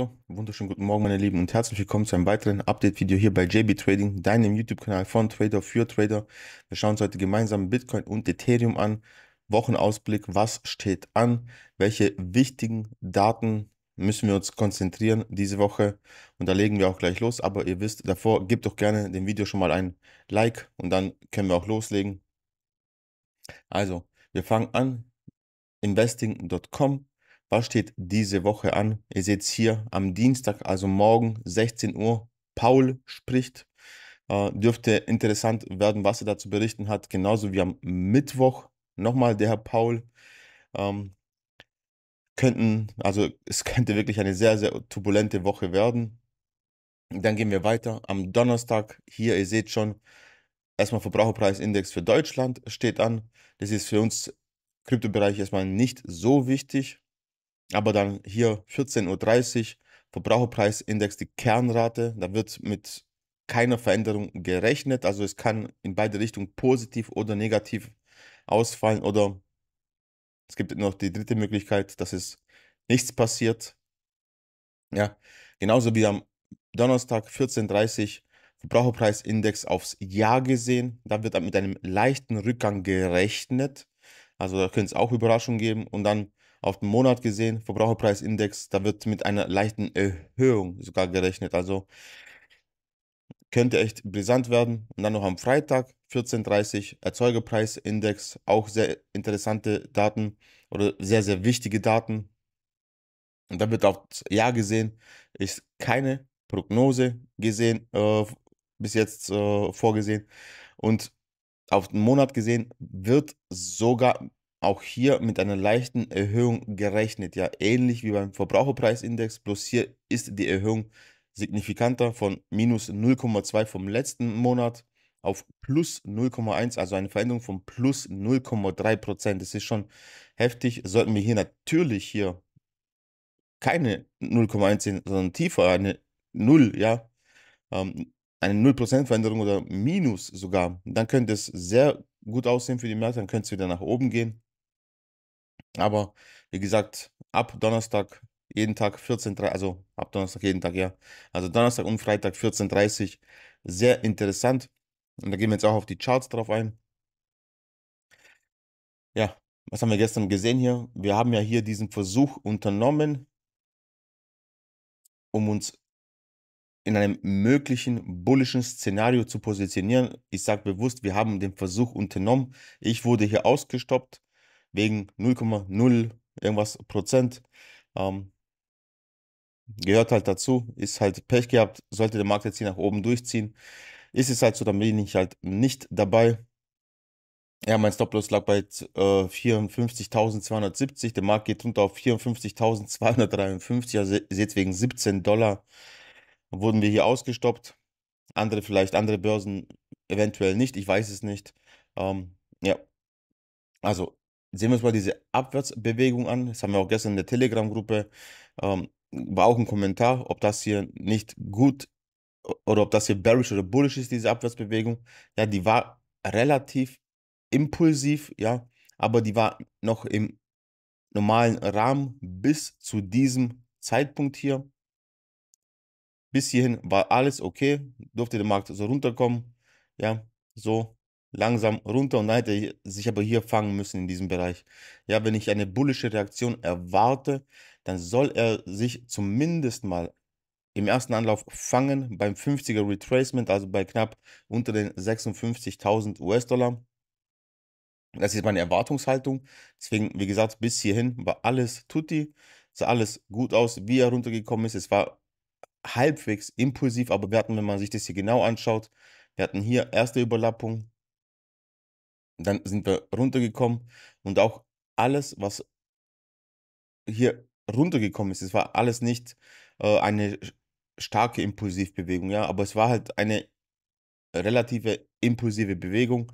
So, wunderschönen guten Morgen, meine Lieben, und herzlich willkommen zu einem weiteren Update-Video hier bei JB Trading, deinem YouTube-Kanal von Trader für Trader. Wir schauen uns heute gemeinsam Bitcoin und Ethereum an. Wochenausblick, was steht an, welche wichtigen Daten müssen wir uns konzentrieren diese Woche und da legen wir auch gleich los. Aber ihr wisst, davor gebt doch gerne dem Video schon mal ein Like und dann können wir auch loslegen. Also, wir fangen an. Investing.com was steht diese Woche an? Ihr seht es hier am Dienstag, also morgen 16 Uhr. Paul spricht. Äh, dürfte interessant werden, was er dazu berichten hat. Genauso wie am Mittwoch nochmal der Herr Paul. Ähm, könnten, also es könnte wirklich eine sehr, sehr turbulente Woche werden. Dann gehen wir weiter. Am Donnerstag, hier, ihr seht schon, erstmal Verbraucherpreisindex für Deutschland steht an. Das ist für uns Kryptobereich erstmal nicht so wichtig. Aber dann hier 14.30 Uhr, Verbraucherpreisindex, die Kernrate, da wird mit keiner Veränderung gerechnet. Also es kann in beide Richtungen positiv oder negativ ausfallen. Oder es gibt noch die dritte Möglichkeit, dass es nichts passiert. Ja, genauso wie am Donnerstag 14.30 Uhr Verbraucherpreisindex aufs Jahr gesehen. Da wird mit einem leichten Rückgang gerechnet. Also da könnte es auch Überraschungen geben. Und dann auf den Monat gesehen, Verbraucherpreisindex, da wird mit einer leichten Erhöhung sogar gerechnet. Also könnte echt brisant werden. Und dann noch am Freitag 14.30 Erzeugerpreisindex, auch sehr interessante Daten oder sehr, sehr wichtige Daten. Und da wird auch Jahr gesehen, ist keine Prognose gesehen, äh, bis jetzt äh, vorgesehen. Und auf den Monat gesehen wird sogar auch hier mit einer leichten Erhöhung gerechnet. Ja, ähnlich wie beim Verbraucherpreisindex, bloß hier ist die Erhöhung signifikanter von minus 0,2 vom letzten Monat auf plus 0,1, also eine Veränderung von plus 0,3 Prozent. Das ist schon heftig. Sollten wir hier natürlich hier keine 0,1 sehen, sondern tiefer, eine 0, ja, ähm, eine 0% Veränderung oder Minus sogar, dann könnte es sehr gut aussehen für die Märkte, dann könnte es wieder nach oben gehen. Aber wie gesagt, ab Donnerstag jeden Tag 14.30 also ab Donnerstag jeden Tag, ja. Also Donnerstag und Freitag 14.30 Sehr interessant. Und da gehen wir jetzt auch auf die Charts drauf ein. Ja, was haben wir gestern gesehen hier? Wir haben ja hier diesen Versuch unternommen, um uns in einem möglichen bullischen Szenario zu positionieren. Ich sage bewusst, wir haben den Versuch unternommen. Ich wurde hier ausgestoppt wegen 0,0 irgendwas Prozent. Ähm, gehört halt dazu, ist halt Pech gehabt, sollte der Markt jetzt hier nach oben durchziehen, ist es halt so, dann bin ich halt nicht dabei. Ja, mein Stop-Loss lag bei äh, 54.270, der Markt geht runter auf 54.253, also seht wegen 17 Dollar wurden wir hier ausgestoppt. Andere vielleicht, andere Börsen eventuell nicht, ich weiß es nicht. Ähm, ja, also sehen wir uns mal diese Abwärtsbewegung an. Das haben wir auch gestern in der Telegram-Gruppe. Ähm, war auch ein Kommentar, ob das hier nicht gut oder ob das hier bearish oder bullish ist, diese Abwärtsbewegung. Ja, die war relativ impulsiv, ja, aber die war noch im normalen Rahmen bis zu diesem Zeitpunkt hier. Bis hierhin war alles okay, durfte der Markt so runterkommen, ja, so langsam runter und dann hätte sich aber hier fangen müssen in diesem Bereich. Ja, wenn ich eine bullische Reaktion erwarte, dann soll er sich zumindest mal im ersten Anlauf fangen beim 50er Retracement, also bei knapp unter den 56.000 US-Dollar. Das ist meine Erwartungshaltung. Deswegen, wie gesagt, bis hierhin war alles tutti. Sah alles gut aus, wie er runtergekommen ist. Es war halbwegs impulsiv, aber wir hatten, wenn man sich das hier genau anschaut, wir hatten hier erste Überlappung, dann sind wir runtergekommen und auch alles, was hier runtergekommen ist, es war alles nicht äh, eine starke Impulsivbewegung, ja, aber es war halt eine relative impulsive Bewegung.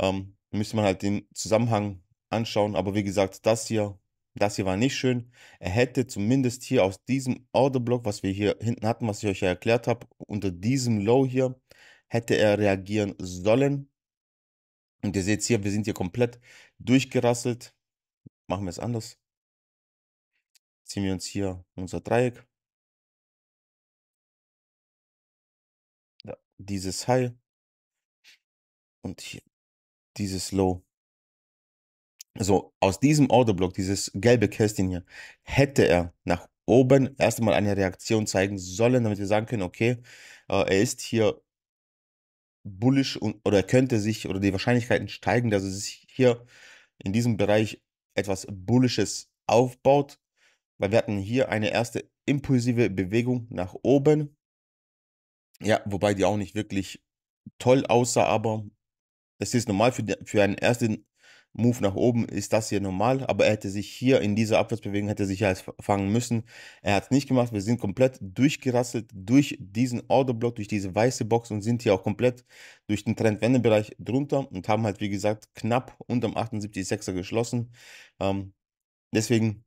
Ähm, müsste man halt den Zusammenhang anschauen, aber wie gesagt, das hier, das hier war nicht schön. Er hätte zumindest hier aus diesem Orderblock, was wir hier hinten hatten, was ich euch ja erklärt habe, unter diesem Low hier, hätte er reagieren sollen und ihr seht hier, wir sind hier komplett durchgerasselt. Machen wir es anders. Ziehen wir uns hier unser Dreieck. Ja, dieses High. Und hier dieses Low. So, aus diesem Orderblock, dieses gelbe Kästchen hier, hätte er nach oben erst einmal eine Reaktion zeigen sollen, damit wir sagen können, okay, äh, er ist hier bullisch und, oder könnte sich oder die Wahrscheinlichkeiten steigen, dass es sich hier in diesem Bereich etwas Bullisches aufbaut, weil wir hatten hier eine erste impulsive Bewegung nach oben. Ja, wobei die auch nicht wirklich toll aussah, aber es ist normal für, die, für einen ersten Move nach oben ist das hier normal, aber er hätte sich hier in dieser Abwärtsbewegung, hätte sich halt fangen müssen. Er hat es nicht gemacht. Wir sind komplett durchgerasselt durch diesen Orderblock, durch diese weiße Box und sind hier auch komplett durch den Trendwendebereich drunter und haben halt, wie gesagt, knapp unterm 78,6er geschlossen. Ähm, deswegen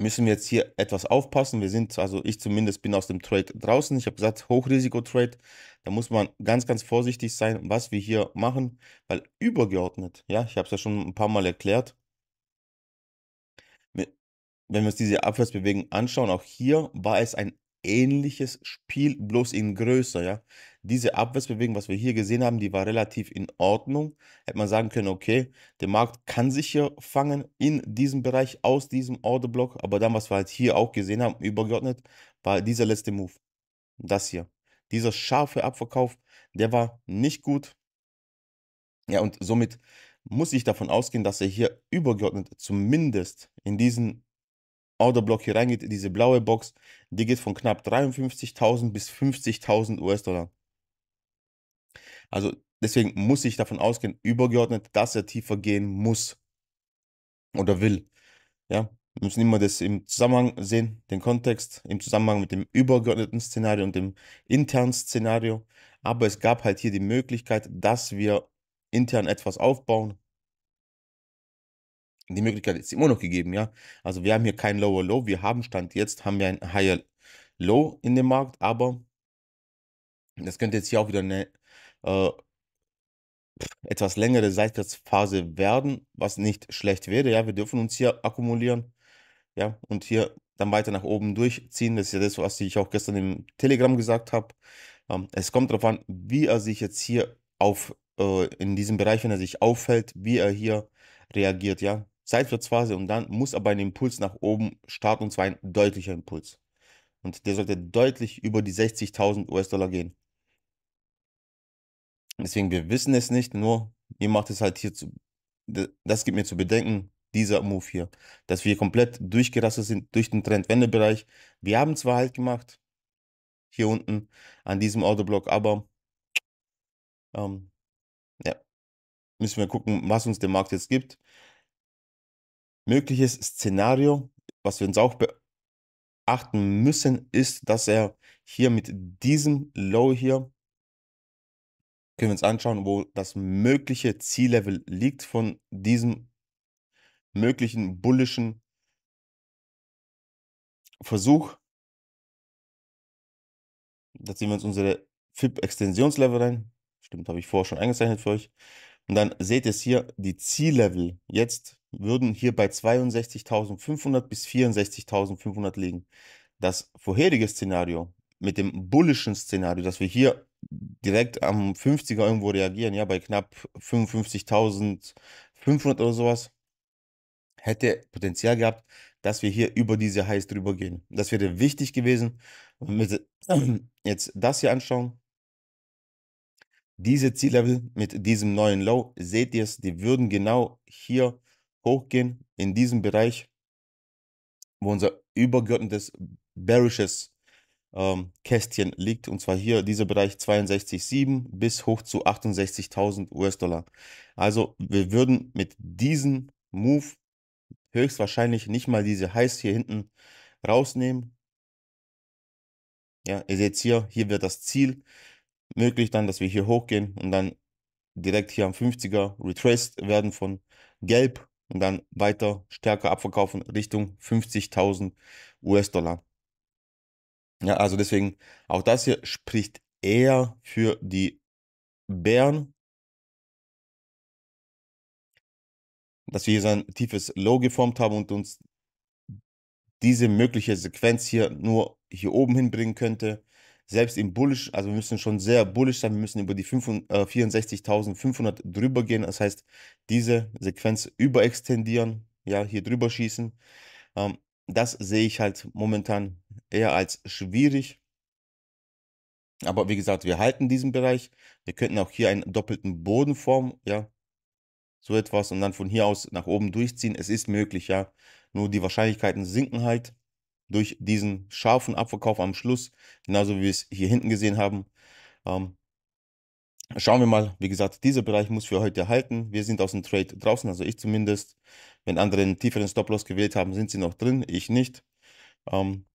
müssen wir jetzt hier etwas aufpassen. Wir sind, also ich zumindest bin aus dem Trade draußen. Ich habe gesagt, Hochrisiko-Trade. Da muss man ganz, ganz vorsichtig sein, was wir hier machen, weil übergeordnet, ja, ich habe es ja schon ein paar Mal erklärt, wenn wir uns diese Abwärtsbewegung anschauen, auch hier war es ein ähnliches Spiel, bloß in größer, ja diese Abwärtsbewegung, was wir hier gesehen haben, die war relativ in Ordnung. Hätte man sagen können, okay, der Markt kann sich hier fangen in diesem Bereich, aus diesem Orderblock. Aber dann, was wir halt hier auch gesehen haben, übergeordnet, war dieser letzte Move. Das hier. Dieser scharfe Abverkauf, der war nicht gut. Ja, und somit muss ich davon ausgehen, dass er hier übergeordnet zumindest in diesen Orderblock hier reingeht, diese blaue Box, die geht von knapp 53.000 bis 50.000 US-Dollar. Also deswegen muss ich davon ausgehen, übergeordnet, dass er tiefer gehen muss oder will. Ja, wir müssen immer das im Zusammenhang sehen, den Kontext, im Zusammenhang mit dem übergeordneten Szenario und dem internen Szenario. Aber es gab halt hier die Möglichkeit, dass wir intern etwas aufbauen. Die Möglichkeit ist immer noch gegeben, ja. Also wir haben hier kein Lower Low, wir haben Stand jetzt, haben wir ein Higher Low in dem Markt, aber das könnte jetzt hier auch wieder eine äh, etwas längere Seitwärtsphase werden, was nicht schlecht wäre. Ja, wir dürfen uns hier akkumulieren. Ja, und hier dann weiter nach oben durchziehen. Das ist ja das, was ich auch gestern im Telegram gesagt habe. Ähm, es kommt darauf an, wie er sich jetzt hier auf äh, in diesem Bereich, wenn er sich auffällt, wie er hier reagiert. Ja, Seitwärtsphase und dann muss aber ein Impuls nach oben starten und zwar ein deutlicher Impuls. Und der sollte deutlich über die 60.000 US-Dollar gehen. Deswegen, wir wissen es nicht, nur ihr macht es halt hier zu. Das gibt mir zu bedenken, dieser Move hier. Dass wir komplett durchgerastet sind durch den Trendwendebereich. Wir haben zwar halt gemacht, hier unten an diesem Autoblock, aber ähm, ja, müssen wir gucken, was uns der Markt jetzt gibt. Mögliches Szenario, was wir uns auch beachten müssen, ist, dass er hier mit diesem Low hier können wir uns anschauen, wo das mögliche Ziellevel liegt von diesem möglichen bullischen Versuch. Da ziehen wir uns unsere FIP-Extensionslevel rein. Stimmt, habe ich vorher schon eingezeichnet für euch. Und dann seht ihr es hier, die Ziellevel jetzt würden hier bei 62.500 bis 64.500 liegen. Das vorherige Szenario mit dem bullischen Szenario, das wir hier direkt am 50er irgendwo reagieren, ja, bei knapp 55.500 oder sowas, hätte Potenzial gehabt, dass wir hier über diese Highs drüber gehen. Das wäre wichtig gewesen. Wenn wir jetzt das hier anschauen, diese Ziellevel mit diesem neuen Low, seht ihr es, die würden genau hier hochgehen, in diesem Bereich, wo unser übergeordnetes bearishes ähm, Kästchen liegt. Und zwar hier dieser Bereich 62,7 bis hoch zu 68.000 US-Dollar. Also wir würden mit diesem Move höchstwahrscheinlich nicht mal diese Highs hier hinten rausnehmen. Ja, ihr seht hier, hier wird das Ziel möglich dann, dass wir hier hochgehen und dann direkt hier am 50er retraced werden von gelb und dann weiter stärker abverkaufen Richtung 50.000 US-Dollar. Ja, also deswegen, auch das hier spricht eher für die Bären, dass wir hier so ein tiefes Low geformt haben und uns diese mögliche Sequenz hier nur hier oben hinbringen könnte. Selbst im Bullish, also wir müssen schon sehr bullish sein, wir müssen über die 64.500 äh, drüber gehen. Das heißt, diese Sequenz überextendieren, ja, hier drüber schießen. Ähm, das sehe ich halt momentan eher als schwierig. Aber wie gesagt, wir halten diesen Bereich. Wir könnten auch hier einen doppelten Boden formen, ja. So etwas und dann von hier aus nach oben durchziehen. Es ist möglich, ja. Nur die Wahrscheinlichkeiten sinken halt durch diesen scharfen Abverkauf am Schluss, genauso wie wir es hier hinten gesehen haben. Ähm, schauen wir mal, wie gesagt, dieser Bereich muss für heute halten. Wir sind aus dem Trade draußen, also ich zumindest. Wenn andere einen tieferen Stop-Loss gewählt haben, sind sie noch drin, ich nicht. Ähm,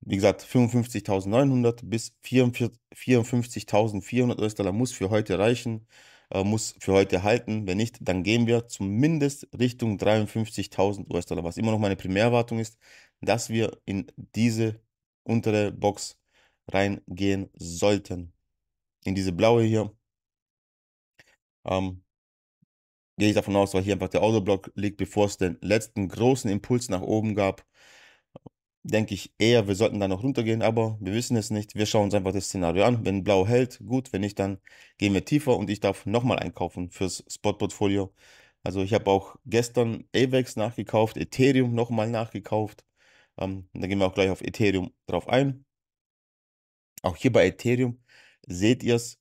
wie gesagt, 55.900 bis 54.400 US-Dollar muss für heute reichen, äh, muss für heute halten. Wenn nicht, dann gehen wir zumindest Richtung 53.000 US-Dollar, was immer noch meine Primärwartung ist, dass wir in diese untere Box reingehen sollten. In diese blaue hier. Ähm, gehe ich davon aus, weil hier einfach der Autoblock liegt, bevor es den letzten großen Impuls nach oben gab denke ich eher, wir sollten da noch runtergehen, aber wir wissen es nicht. Wir schauen uns einfach das Szenario an. Wenn blau hält, gut. Wenn nicht, dann gehen wir tiefer und ich darf nochmal einkaufen fürs Spot-Portfolio. Also ich habe auch gestern AVEX nachgekauft, Ethereum nochmal nachgekauft. Ähm, da gehen wir auch gleich auf Ethereum drauf ein. Auch hier bei Ethereum seht ihr es.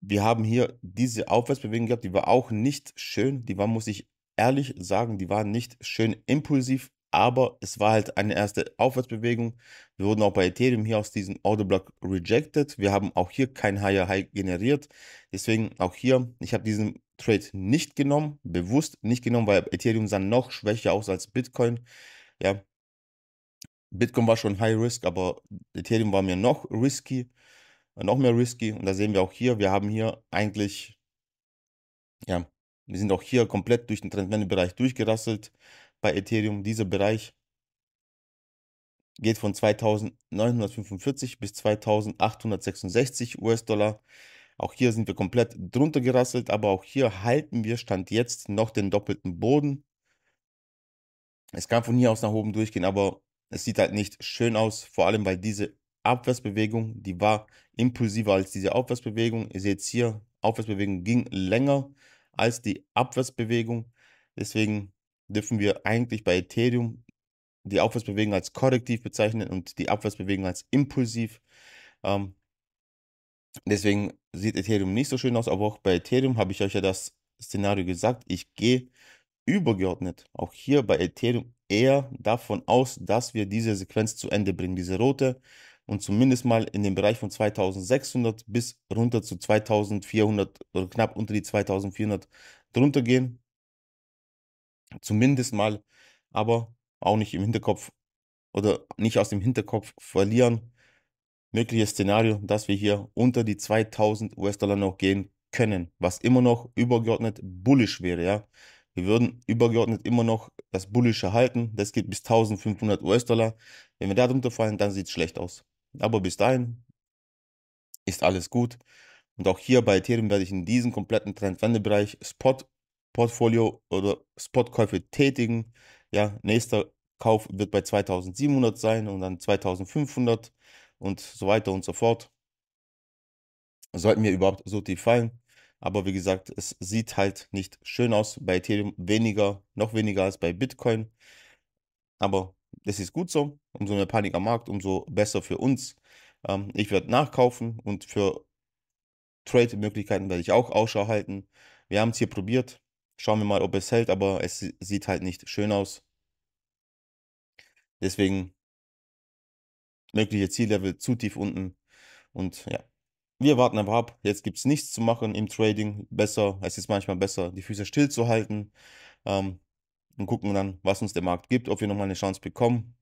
Wir haben hier diese Aufwärtsbewegung gehabt, die war auch nicht schön. Die war, muss ich ehrlich sagen, die war nicht schön impulsiv aber es war halt eine erste Aufwärtsbewegung. Wir wurden auch bei Ethereum hier aus diesem Orderblock rejected. Wir haben auch hier kein Higher High generiert. Deswegen auch hier, ich habe diesen Trade nicht genommen, bewusst nicht genommen, weil Ethereum sah noch schwächer aus als Bitcoin. Ja, Bitcoin war schon High Risk, aber Ethereum war mir noch risky, äh, noch mehr risky. Und da sehen wir auch hier, wir haben hier eigentlich, ja, wir sind auch hier komplett durch den Trendwendebereich durchgerasselt, bei Ethereum. Dieser Bereich geht von 2945 bis 2866 US-Dollar. Auch hier sind wir komplett drunter gerasselt, aber auch hier halten wir Stand jetzt noch den doppelten Boden. Es kann von hier aus nach oben durchgehen, aber es sieht halt nicht schön aus, vor allem weil diese Abwärtsbewegung, die war impulsiver als diese Aufwärtsbewegung. Ihr seht es hier, Aufwärtsbewegung ging länger als die Abwärtsbewegung. Deswegen dürfen wir eigentlich bei Ethereum die Aufwärtsbewegung als korrektiv bezeichnen und die Abwärtsbewegung als impulsiv. Ähm, deswegen sieht Ethereum nicht so schön aus, aber auch bei Ethereum habe ich euch ja das Szenario gesagt. Ich gehe übergeordnet auch hier bei Ethereum eher davon aus, dass wir diese Sequenz zu Ende bringen, diese rote und zumindest mal in den Bereich von 2600 bis runter zu 2400 oder knapp unter die 2400 drunter gehen. Zumindest mal, aber auch nicht im Hinterkopf oder nicht aus dem Hinterkopf verlieren. Mögliches Szenario, dass wir hier unter die 2000 US-Dollar noch gehen können, was immer noch übergeordnet bullisch wäre. Ja? Wir würden übergeordnet immer noch das bullische halten. Das geht bis 1500 US-Dollar. Wenn wir da drunter fallen, dann sieht es schlecht aus. Aber bis dahin ist alles gut. Und auch hier bei Ethereum werde ich in diesem kompletten Trendwendebereich Spot Portfolio oder Spotkäufe tätigen. Ja, nächster Kauf wird bei 2700 sein und dann 2500 und so weiter und so fort. Sollten wir überhaupt so tief fallen. Aber wie gesagt, es sieht halt nicht schön aus. Bei Ethereum weniger, noch weniger als bei Bitcoin. Aber das ist gut so. Umso mehr Panik am Markt, umso besser für uns. Ähm, ich werde nachkaufen und für Trade-Möglichkeiten werde ich auch Ausschau halten. Wir haben es hier probiert. Schauen wir mal, ob es hält, aber es sieht halt nicht schön aus. Deswegen mögliche Ziellevel zu tief unten. Und ja, wir warten einfach ab. Jetzt gibt es nichts zu machen im Trading. Besser, es ist manchmal besser, die Füße stillzuhalten. ähm, und gucken dann, was uns der Markt gibt, ob wir nochmal eine Chance bekommen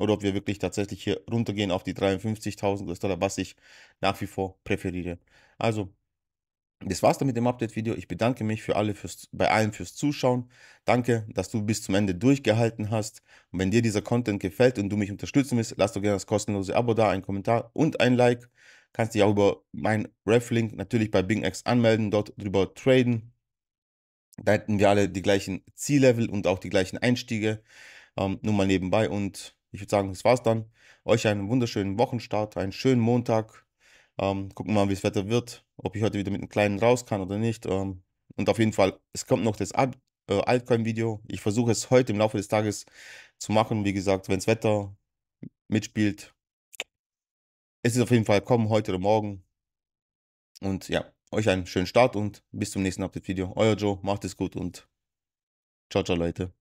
oder ob wir wirklich tatsächlich hier runtergehen auf die 53.000 US-Dollar, was ich nach wie vor präferiere. Also das war's dann mit dem Update-Video. Ich bedanke mich für alle fürs, bei allen fürs Zuschauen. Danke, dass du bis zum Ende durchgehalten hast. Und wenn dir dieser Content gefällt und du mich unterstützen willst, lass doch gerne das kostenlose Abo da, einen Kommentar und ein Like. Kannst dich auch über meinen Ref-Link natürlich bei BingX anmelden, dort drüber traden. Da hätten wir alle die gleichen Ziellevel und auch die gleichen Einstiege. Ähm, nur mal nebenbei. Und ich würde sagen, das war's dann. Euch einen wunderschönen Wochenstart, einen schönen Montag. Ähm, gucken wir mal, wie das Wetter wird ob ich heute wieder mit einem kleinen raus kann oder nicht. Ähm, und auf jeden Fall, es kommt noch das Ab äh, Altcoin-Video. Ich versuche es heute im Laufe des Tages zu machen. Wie gesagt, wenn das Wetter mitspielt, es ist auf jeden Fall kommen heute oder morgen. Und ja, euch einen schönen Start und bis zum nächsten Update-Video. Euer Joe, macht es gut und ciao, ciao, Leute.